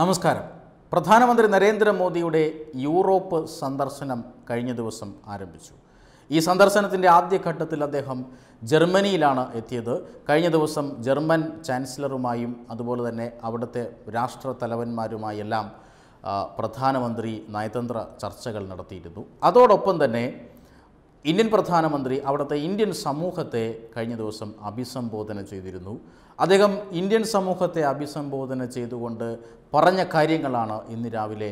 നമസ്കാരം പ്രധാനമന്ത്രി നരേന്ദ്രമോദിയുടെ യൂറോപ്പ് സന്ദർശനം കഴിഞ്ഞ ദിവസം ആരംഭിച്ചു ഈ സന്ദർശനത്തിൻ്റെ ആദ്യഘട്ടത്തിൽ അദ്ദേഹം ജർമ്മനിയിലാണ് എത്തിയത് കഴിഞ്ഞ ദിവസം ജർമ്മൻ ചാൻസലറുമായും അതുപോലെ തന്നെ അവിടുത്തെ രാഷ്ട്ര തലവന്മാരുമായെല്ലാം പ്രധാനമന്ത്രി നയതന്ത്ര ചർച്ചകൾ നടത്തിയിരുന്നു അതോടൊപ്പം തന്നെ ഇന്ത്യൻ പ്രധാനമന്ത്രി അവിടുത്തെ ഇന്ത്യൻ സമൂഹത്തെ കഴിഞ്ഞ ദിവസം അഭിസംബോധന ചെയ്തിരുന്നു അദ്ദേഹം ഇന്ത്യൻ സമൂഹത്തെ അഭിസംബോധന ചെയ്തുകൊണ്ട് പറഞ്ഞ കാര്യങ്ങളാണ് ഇന്ന് രാവിലെ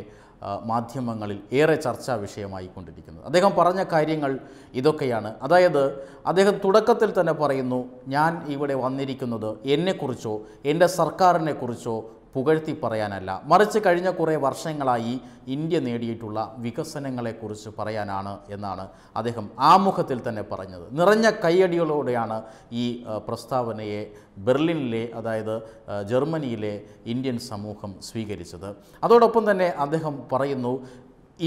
മാധ്യമങ്ങളിൽ ഏറെ ചർച്ചാ വിഷയമായി കൊണ്ടിരിക്കുന്നത് അദ്ദേഹം പറഞ്ഞ കാര്യങ്ങൾ ഇതൊക്കെയാണ് അതായത് അദ്ദേഹം തുടക്കത്തിൽ തന്നെ പറയുന്നു ഞാൻ ഇവിടെ വന്നിരിക്കുന്നത് എന്നെക്കുറിച്ചോ എൻ്റെ സർക്കാരിനെക്കുറിച്ചോ പുകഴ്ത്തി പറയാനല്ല മറിച്ച് കഴിഞ്ഞ കുറേ വർഷങ്ങളായി ഇന്ത്യ നേടിയിട്ടുള്ള വികസനങ്ങളെക്കുറിച്ച് പറയാനാണ് എന്നാണ് അദ്ദേഹം ആമുഖത്തിൽ തന്നെ പറഞ്ഞത് നിറഞ്ഞ കൈയടികളോടെയാണ് ഈ പ്രസ്താവനയെ ബെർലിനിലെ അതായത് ജർമ്മനിയിലെ ഇന്ത്യൻ സമൂഹം സ്വീകരിച്ചത് അതോടൊപ്പം തന്നെ അദ്ദേഹം പറയുന്നു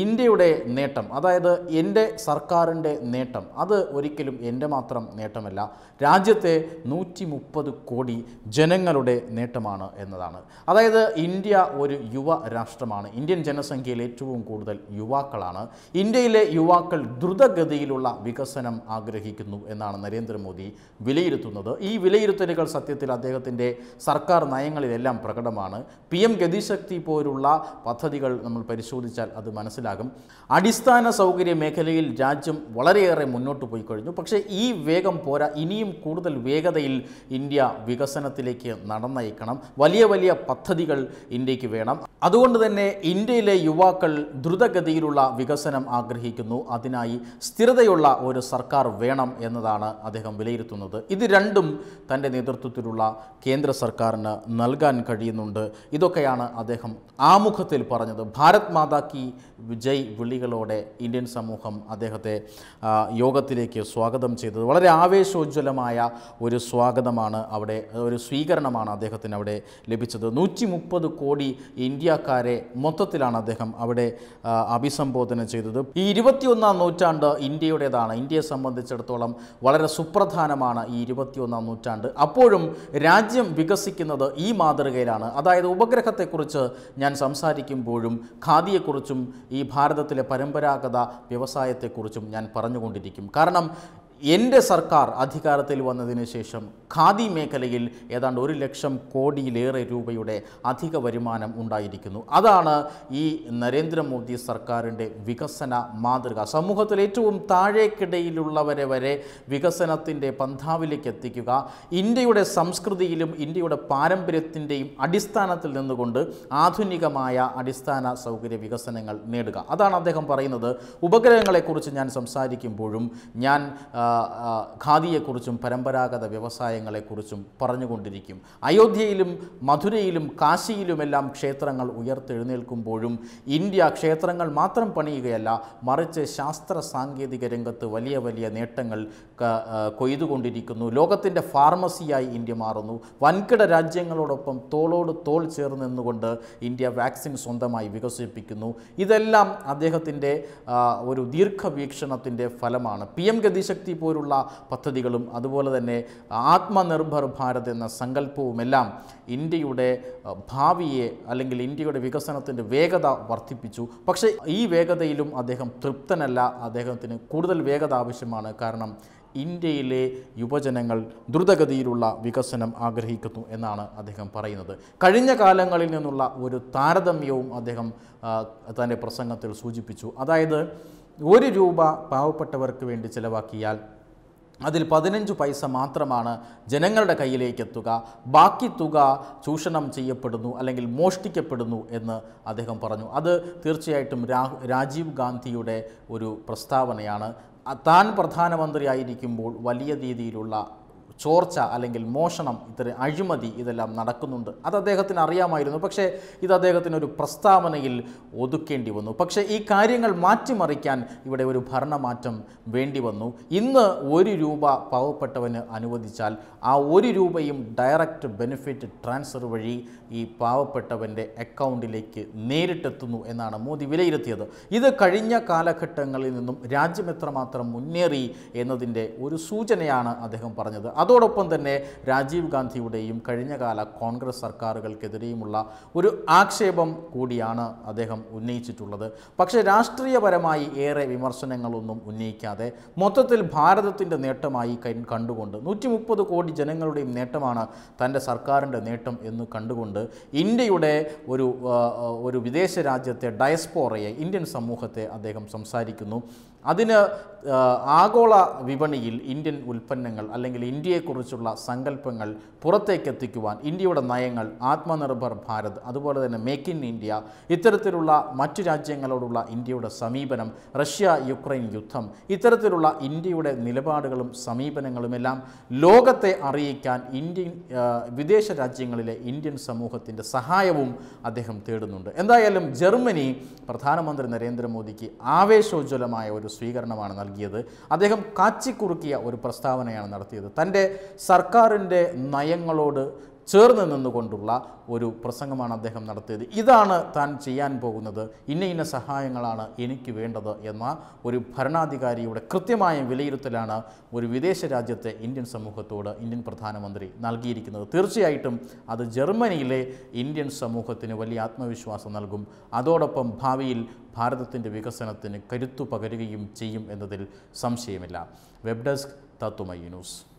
ഇന്ത്യയുടെ നേട്ടം അതായത് എൻ്റെ സർക്കാരിൻ്റെ നേട്ടം അത് ഒരിക്കലും എൻ്റെ മാത്രം നേട്ടമല്ല രാജ്യത്തെ നൂറ്റി മുപ്പത് കോടി ജനങ്ങളുടെ നേട്ടമാണ് എന്നതാണ് അതായത് ഇന്ത്യ ഒരു യുവ രാഷ്ട്രമാണ് ഇന്ത്യൻ ജനസംഖ്യയിൽ ഏറ്റവും കൂടുതൽ യുവാക്കളാണ് ഇന്ത്യയിലെ യുവാക്കൾ ദ്രുതഗതിയിലുള്ള വികസനം ആഗ്രഹിക്കുന്നു എന്നാണ് നരേന്ദ്രമോദി വിലയിരുത്തുന്നത് ഈ വിലയിരുത്തലുകൾ സത്യത്തിൽ അദ്ദേഹത്തിൻ്റെ സർക്കാർ നയങ്ങളിലെല്ലാം പ്രകടമാണ് പി എം ഗതിശക്തി പോലുള്ള പദ്ധതികൾ നമ്മൾ പരിശോധിച്ചാൽ അത് മനസ്സിലാക്കും മനസ്സിലാകും അടിസ്ഥാന സൗകര്യ മേഖലയിൽ രാജ്യം വളരെയേറെ മുന്നോട്ട് പോയി കഴിഞ്ഞു പക്ഷേ ഈ വേഗം പോരാ ഇനിയും കൂടുതൽ വേഗതയിൽ ഇന്ത്യ വികസനത്തിലേക്ക് നടന്നയക്കണം വലിയ വലിയ പദ്ധതികൾ ഇന്ത്യക്ക് വേണം അതുകൊണ്ട് തന്നെ ഇന്ത്യയിലെ യുവാക്കൾ ദ്രുതഗതിയിലുള്ള വികസനം ആഗ്രഹിക്കുന്നു അതിനായി സ്ഥിരതയുള്ള ഒരു സർക്കാർ വേണം എന്നതാണ് അദ്ദേഹം വിലയിരുത്തുന്നത് ഇത് രണ്ടും തൻ്റെ നേതൃത്വത്തിലുള്ള കേന്ദ്ര സർക്കാരിന് നൽകാൻ കഴിയുന്നുണ്ട് ഇതൊക്കെയാണ് അദ്ദേഹം ആമുഖത്തിൽ പറഞ്ഞത് ഭാരത് മാതാക്കി വിജയ് വിളികളോടെ ഇന്ത്യൻ സമൂഹം അദ്ദേഹത്തെ യോഗത്തിലേക്ക് സ്വാഗതം ചെയ്തത് വളരെ ആവേശോജ്വലമായ ഒരു സ്വാഗതമാണ് അവിടെ ഒരു സ്വീകരണമാണ് അദ്ദേഹത്തിന് അവിടെ ലഭിച്ചത് നൂറ്റി മുപ്പത് കോടി ഇന്ത്യക്കാരെ മൊത്തത്തിലാണ് അദ്ദേഹം അവിടെ അഭിസംബോധന ചെയ്തത് ഈ ഇരുപത്തിയൊന്നാം നൂറ്റാണ്ട് ഇന്ത്യയുടേതാണ് ഇന്ത്യയെ സംബന്ധിച്ചിടത്തോളം വളരെ സുപ്രധാനമാണ് ഈ ഇരുപത്തിയൊന്നാം നൂറ്റാണ്ട് അപ്പോഴും രാജ്യം വികസിക്കുന്നത് ഈ മാതൃകയിലാണ് അതായത് ഉപഗ്രഹത്തെക്കുറിച്ച് ഞാൻ സംസാരിക്കുമ്പോഴും ഖാദിയെക്കുറിച്ചും ഈ ഈ ഭാരതത്തിലെ പരമ്പരാഗത വ്യവസായത്തെക്കുറിച്ചും ഞാൻ പറഞ്ഞുകൊണ്ടിരിക്കും കാരണം എൻ്റെ സർക്കാർ അധികാരത്തിൽ വന്നതിന് ശേഷം ഖാദി മേഖലയിൽ ഏതാണ്ട് ഒരു ലക്ഷം കോടിയിലേറെ രൂപയുടെ അധിക വരുമാനം ഉണ്ടായിരിക്കുന്നു അതാണ് ഈ നരേന്ദ്രമോദി സർക്കാരിൻ്റെ വികസന മാതൃക സമൂഹത്തിൽ ഏറ്റവും താഴേക്കിടയിലുള്ളവരെ വരെ വികസനത്തിൻ്റെ പന്ഥാവിലേക്ക് എത്തിക്കുക ഇന്ത്യയുടെ സംസ്കൃതിയിലും ഇന്ത്യയുടെ പാരമ്പര്യത്തിൻ്റെയും അടിസ്ഥാനത്തിൽ നിന്നുകൊണ്ട് ആധുനികമായ അടിസ്ഥാന സൗകര്യ വികസനങ്ങൾ നേടുക അതാണ് അദ്ദേഹം പറയുന്നത് ഉപഗ്രഹങ്ങളെക്കുറിച്ച് ഞാൻ സംസാരിക്കുമ്പോഴും ഞാൻ ഖാദിയെക്കുറിച്ചും പരമ്പരാഗത വ്യവസായങ്ങളെക്കുറിച്ചും പറഞ്ഞുകൊണ്ടിരിക്കും അയോധ്യയിലും മധുരയിലും കാശിയിലുമെല്ലാം ക്ഷേത്രങ്ങൾ ഉയർത്തെഴുന്നേൽക്കുമ്പോഴും ഇന്ത്യ ക്ഷേത്രങ്ങൾ മാത്രം പണിയുകയല്ല മറിച്ച് ശാസ്ത്ര സാങ്കേതിക രംഗത്ത് വലിയ വലിയ നേട്ടങ്ങൾ കൊയ്തുകൊണ്ടിരിക്കുന്നു ലോകത്തിൻ്റെ ഫാർമസിയായി ഇന്ത്യ മാറുന്നു വൻകിട രാജ്യങ്ങളോടൊപ്പം തോളോട് തോൾ ചേർന്ന് നിന്നുകൊണ്ട് ഇന്ത്യ വാക്സിൻ സ്വന്തമായി വികസിപ്പിക്കുന്നു ഇതെല്ലാം അദ്ദേഹത്തിൻ്റെ ഒരു ദീർഘവീക്ഷണത്തിൻ്റെ ഫലമാണ് പി എം ഗതിശക്തി പോലുള്ള പദ്ധതികളും അതുപോലെ തന്നെ ആത്മനിർഭർ ഭാരത് എന്ന സങ്കല്പവുമെല്ലാം ഇന്ത്യയുടെ ഭാവിയെ അല്ലെങ്കിൽ ഇന്ത്യയുടെ വികസനത്തിൻ്റെ വേഗത വർദ്ധിപ്പിച്ചു പക്ഷേ ഈ വേഗതയിലും അദ്ദേഹം തൃപ്തനല്ല അദ്ദേഹത്തിന് കൂടുതൽ വേഗത ആവശ്യമാണ് കാരണം ഇന്ത്യയിലെ യുവജനങ്ങൾ ദ്രുതഗതിയിലുള്ള വികസനം ആഗ്രഹിക്കുന്നു എന്നാണ് അദ്ദേഹം പറയുന്നത് കഴിഞ്ഞ കാലങ്ങളിൽ നിന്നുള്ള ഒരു താരതമ്യവും അദ്ദേഹം തൻ്റെ പ്രസംഗത്തിൽ സൂചിപ്പിച്ചു അതായത് ഒരു രൂപ പാവപ്പെട്ടവർക്ക് വേണ്ടി ചിലവാക്കിയാൽ അതിൽ പതിനഞ്ച് പൈസ മാത്രമാണ് ജനങ്ങളുടെ കയ്യിലേക്ക് എത്തുക ബാക്കി തുക ചൂഷണം ചെയ്യപ്പെടുന്നു അല്ലെങ്കിൽ മോഷ്ടിക്കപ്പെടുന്നു എന്ന് അദ്ദേഹം പറഞ്ഞു അത് തീർച്ചയായിട്ടും രാജീവ് ഗാന്ധിയുടെ ഒരു പ്രസ്താവനയാണ് താൻ പ്രധാനമന്ത്രിയായിരിക്കുമ്പോൾ വലിയ രീതിയിലുള്ള ചോർച്ച അല്ലെങ്കിൽ മോഷണം ഇത്തരം അഴിമതി ഇതെല്ലാം നടക്കുന്നുണ്ട് അത് അദ്ദേഹത്തിന് അറിയാമായിരുന്നു പക്ഷേ ഇത് അദ്ദേഹത്തിന് ഒരു പ്രസ്താവനയിൽ ഒതുക്കേണ്ടി വന്നു പക്ഷേ ഈ കാര്യങ്ങൾ മാറ്റിമറിക്കാൻ ഇവിടെ ഒരു ഭരണമാറ്റം വേണ്ടി വന്നു ഇന്ന് ഒരു രൂപ പാവപ്പെട്ടവന് അനുവദിച്ചാൽ ആ ഒരു രൂപയും ഡയറക്റ്റ് ബെനിഫിറ്റ് ട്രാൻസ്ഫർ വഴി ഈ പാവപ്പെട്ടവൻ്റെ അക്കൗണ്ടിലേക്ക് നേരിട്ടെത്തുന്നു എന്നാണ് മോദി വിലയിരുത്തിയത് ഇത് കഴിഞ്ഞ കാലഘട്ടങ്ങളിൽ നിന്നും രാജ്യം എത്രമാത്രം മുന്നേറി എന്നതിൻ്റെ ഒരു സൂചനയാണ് അദ്ദേഹം പറഞ്ഞത് അത് അതോടൊപ്പം തന്നെ രാജീവ് ഗാന്ധിയുടെയും കഴിഞ്ഞകാല കോൺഗ്രസ് സർക്കാരുകൾക്കെതിരെയുമുള്ള ഒരു ആക്ഷേപം കൂടിയാണ് അദ്ദേഹം ഉന്നയിച്ചിട്ടുള്ളത് പക്ഷേ രാഷ്ട്രീയപരമായി ഏറെ വിമർശനങ്ങളൊന്നും ഉന്നയിക്കാതെ മൊത്തത്തിൽ ഭാരതത്തിൻ്റെ നേട്ടമായി കണ്ടുകൊണ്ട് നൂറ്റി മുപ്പത് കോടി ജനങ്ങളുടെയും നേട്ടമാണ് തൻ്റെ സർക്കാരിൻ്റെ നേട്ടം എന്ന് കണ്ടുകൊണ്ട് ഇന്ത്യയുടെ ഒരു ഒരു വിദേശ രാജ്യത്തെ ഡയസ്പോറയെ ഇന്ത്യൻ സമൂഹത്തെ അദ്ദേഹം സംസാരിക്കുന്നു അതിന് ആഗോള വിപണിയിൽ ഇന്ത്യൻ ഉൽപ്പന്നങ്ങൾ അല്ലെങ്കിൽ ഇന്ത്യയെ ഇന്ത്യയെക്കുറിച്ചുള്ള സങ്കല്പങ്ങൾ പുറത്തേക്കെത്തിക്കുവാൻ ഇന്ത്യയുടെ നയങ്ങൾ ആത്മനിർഭർ ഭാരത് അതുപോലെ തന്നെ മേക്ക് ഇൻ ഇന്ത്യ ഇത്തരത്തിലുള്ള മറ്റു രാജ്യങ്ങളോടുള്ള ഇന്ത്യയുടെ സമീപനം റഷ്യ യുക്രൈൻ യുദ്ധം ഇത്തരത്തിലുള്ള ഇന്ത്യയുടെ നിലപാടുകളും സമീപനങ്ങളുമെല്ലാം ലോകത്തെ അറിയിക്കാൻ ഇന്ത്യൻ വിദേശ രാജ്യങ്ങളിലെ ഇന്ത്യൻ സമൂഹത്തിൻ്റെ സഹായവും അദ്ദേഹം തേടുന്നുണ്ട് എന്തായാലും ജർമ്മനി പ്രധാനമന്ത്രി നരേന്ദ്രമോദിക്ക് ആവേശോജ്വലമായ ഒരു സ്വീകരണമാണ് നൽകിയത് അദ്ദേഹം കാച്ചിക്കുറുക്കിയ ഒരു പ്രസ്താവനയാണ് നടത്തിയത് തൻ്റെ സർക്കാരിൻ്റെ നയങ്ങളോട് ചേർന്ന് നിന്നുകൊണ്ടുള്ള ഒരു പ്രസംഗമാണ് അദ്ദേഹം നടത്തിയത് ഇതാണ് താൻ ചെയ്യാൻ പോകുന്നത് ഇന്ന ഇന്ന സഹായങ്ങളാണ് എനിക്ക് വേണ്ടത് എന്ന ഒരു ഭരണാധികാരിയുടെ കൃത്യമായ വിലയിരുത്തലാണ് ഒരു വിദേശ രാജ്യത്തെ ഇന്ത്യൻ സമൂഹത്തോട് ഇന്ത്യൻ പ്രധാനമന്ത്രി നൽകിയിരിക്കുന്നത് തീർച്ചയായിട്ടും അത് ജർമ്മനിയിലെ ഇന്ത്യൻ സമൂഹത്തിന് വലിയ ആത്മവിശ്വാസം നൽകും അതോടൊപ്പം ഭാവിയിൽ ഭാരതത്തിൻ്റെ വികസനത്തിന് കരുത്തു പകരുകയും ചെയ്യും എന്നതിൽ സംശയമില്ല വെബ് ഡെസ്ക് തത്തുമൈ ന്യൂസ്